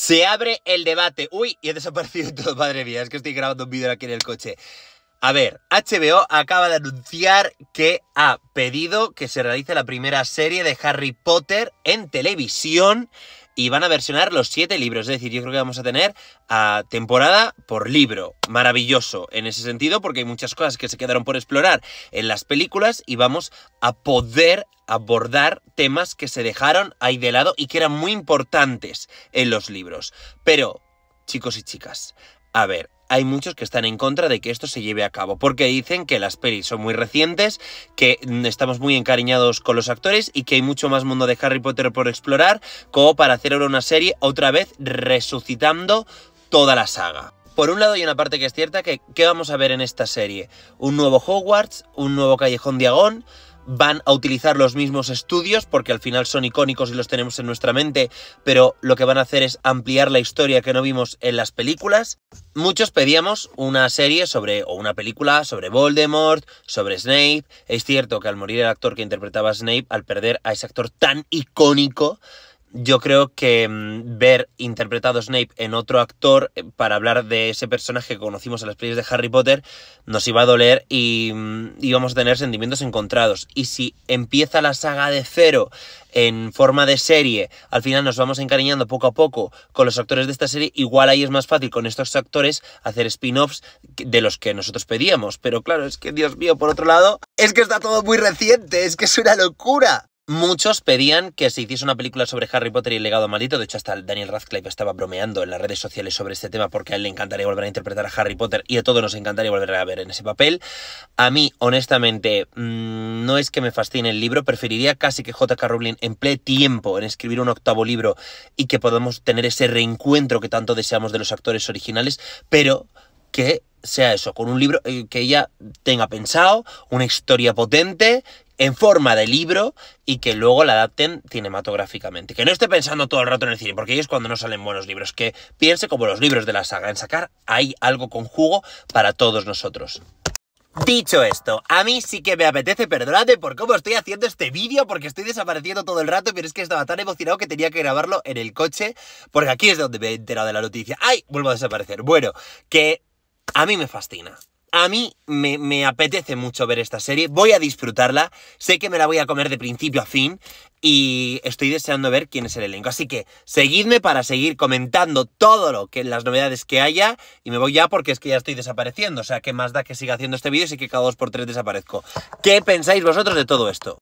Se abre el debate. Uy, y ha desaparecido todo, madre mía, es que estoy grabando un vídeo aquí en el coche. A ver, HBO acaba de anunciar que ha pedido que se realice la primera serie de Harry Potter en televisión y van a versionar los siete libros. Es decir, yo creo que vamos a tener a temporada por libro. Maravilloso en ese sentido, porque hay muchas cosas que se quedaron por explorar en las películas y vamos a poder abordar temas que se dejaron ahí de lado y que eran muy importantes en los libros. Pero, chicos y chicas, a ver, hay muchos que están en contra de que esto se lleve a cabo, porque dicen que las pelis son muy recientes, que estamos muy encariñados con los actores y que hay mucho más mundo de Harry Potter por explorar, como para hacer ahora una serie otra vez resucitando toda la saga. Por un lado hay una parte que es cierta, que ¿qué vamos a ver en esta serie? Un nuevo Hogwarts, un nuevo Callejón Diagón, van a utilizar los mismos estudios, porque al final son icónicos y los tenemos en nuestra mente, pero lo que van a hacer es ampliar la historia que no vimos en las películas. Muchos pedíamos una serie sobre, o una película sobre Voldemort, sobre Snape. Es cierto que al morir el actor que interpretaba Snape, al perder a ese actor tan icónico, yo creo que mm, ver interpretado Snape en otro actor eh, para hablar de ese personaje que conocimos en las películas de Harry Potter nos iba a doler y mm, íbamos a tener sentimientos encontrados. Y si empieza la saga de cero en forma de serie, al final nos vamos encariñando poco a poco con los actores de esta serie, igual ahí es más fácil con estos actores hacer spin-offs de los que nosotros pedíamos. Pero claro, es que Dios mío, por otro lado, es que está todo muy reciente, es que es una locura. Muchos pedían que se hiciese una película sobre Harry Potter y el legado maldito. De hecho, hasta Daniel Radcliffe estaba bromeando en las redes sociales sobre este tema porque a él le encantaría volver a interpretar a Harry Potter y a todos nos encantaría volver a ver en ese papel. A mí, honestamente, mm, no es que me fascine el libro. Preferiría casi que J.K. Rowling emplee tiempo en escribir un octavo libro y que podamos tener ese reencuentro que tanto deseamos de los actores originales, pero que sea eso, con un libro eh, que ella tenga pensado, una historia potente en forma de libro y que luego la adapten cinematográficamente. Que no esté pensando todo el rato en el cine, porque ellos cuando no salen buenos libros, que piense como los libros de la saga, en sacar hay algo con jugo para todos nosotros. Dicho esto, a mí sí que me apetece, perdonadme por cómo estoy haciendo este vídeo, porque estoy desapareciendo todo el rato, pero es que estaba tan emocionado que tenía que grabarlo en el coche, porque aquí es donde me he enterado de la noticia. ¡Ay! Vuelvo a desaparecer. Bueno, que a mí me fascina a mí me, apetece mucho ver esta serie, voy a disfrutarla, sé que me la voy a comer de principio a fin y estoy deseando ver quién es el elenco. Así que seguidme para seguir comentando todo lo que las novedades que haya y me voy ya porque es que ya estoy desapareciendo, o sea que más da que siga haciendo este vídeo y que cada dos por tres desaparezco. ¿Qué pensáis vosotros de todo esto?